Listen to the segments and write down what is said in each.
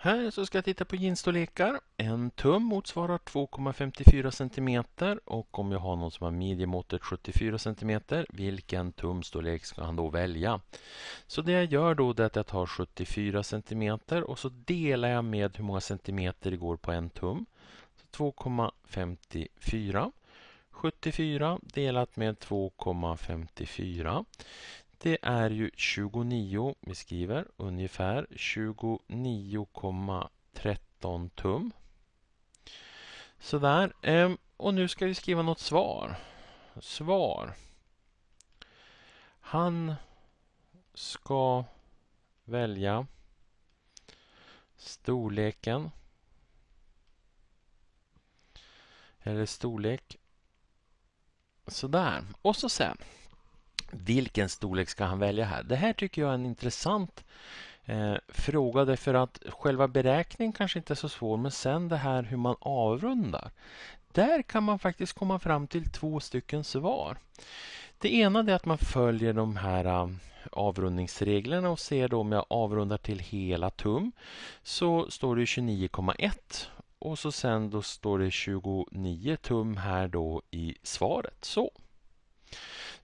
Här så ska jag titta på jeansstorlekar. En tum motsvarar 2,54 cm och om jag har någon som har midjemåttet 74 cm, vilken tumstorlek ska han då välja? Så det jag gör då är att jag tar 74 cm och så delar jag med hur många centimeter det går på en tum. 2,54. 74 delat med 2,54. Det är ju 29, vi skriver ungefär 29,13 tum. Sådär, ehm, och nu ska vi skriva något svar. Svar. Han ska välja storleken eller storlek sådär och så sen vilken storlek ska han välja här? Det här tycker jag är en intressant eh, fråga därför att själva beräkningen kanske inte är så svår men sen det här hur man avrundar. Där kan man faktiskt komma fram till två stycken svar. Det ena är att man följer de här eh, avrundningsreglerna och ser då om jag avrundar till hela tum så står det 29,1 och så sen då står det 29 tum här då i svaret. Så.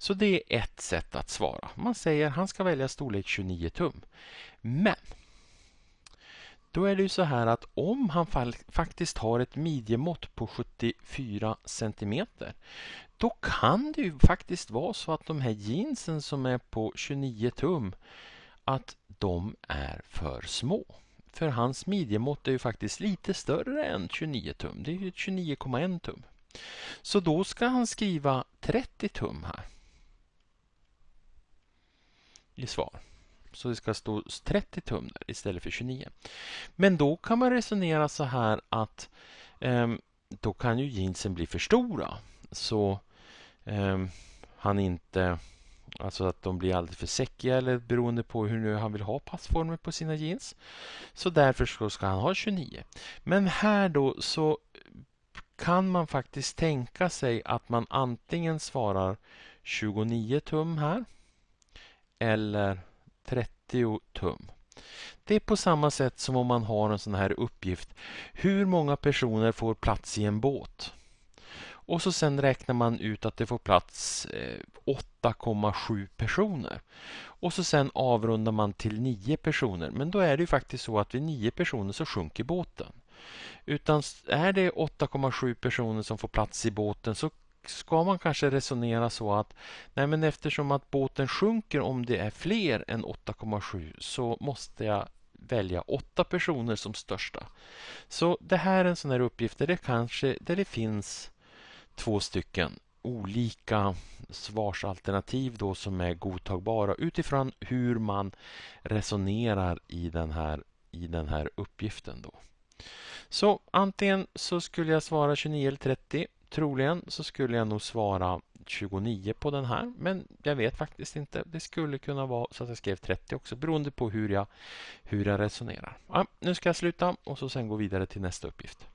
Så det är ett sätt att svara. Man säger att han ska välja storlek 29 tum. Men då är det ju så här att om han faktiskt har ett midjemått på 74 cm. då kan det ju faktiskt vara så att de här jeansen som är på 29 tum att de är för små. För hans midjemått är ju faktiskt lite större än 29 tum. Det är ju 29,1 tum. Så då ska han skriva 30 tum här i svar. Så det ska stå 30 tum där istället för 29. Men då kan man resonera så här att eh, då kan ju jeansen bli för stora. Så eh, han inte... Alltså att de blir alldeles för säckiga eller beroende på hur nu han vill ha passformen på sina jeans. Så därför ska han ha 29. Men här då så kan man faktiskt tänka sig att man antingen svarar 29 tum här eller 30 tum. Det är på samma sätt som om man har en sån här uppgift. Hur många personer får plats i en båt? Och så sen räknar man ut att det får plats 8,7 eh, personer. Och så sen avrundar man till 9 personer. Men då är det ju faktiskt så att vid 9 personer så sjunker båten. Utan är det 8,7 personer som får plats i båten så ska man kanske resonera så att nej men eftersom att båten sjunker om det är fler än 8,7 så måste jag välja åtta personer som största. Så det här är en sån här uppgift där det, kanske, där det finns två stycken olika svarsalternativ då som är godtagbara utifrån hur man resonerar i den här, i den här uppgiften. Då. Så antingen så skulle jag svara 29 eller 30 Troligen så skulle jag nog svara 29 på den här mm. men jag vet faktiskt inte. Det skulle kunna vara så att jag skrev 30 också beroende på hur jag, hur jag resonerar. Ja, nu ska jag sluta och så sen gå vidare till nästa uppgift.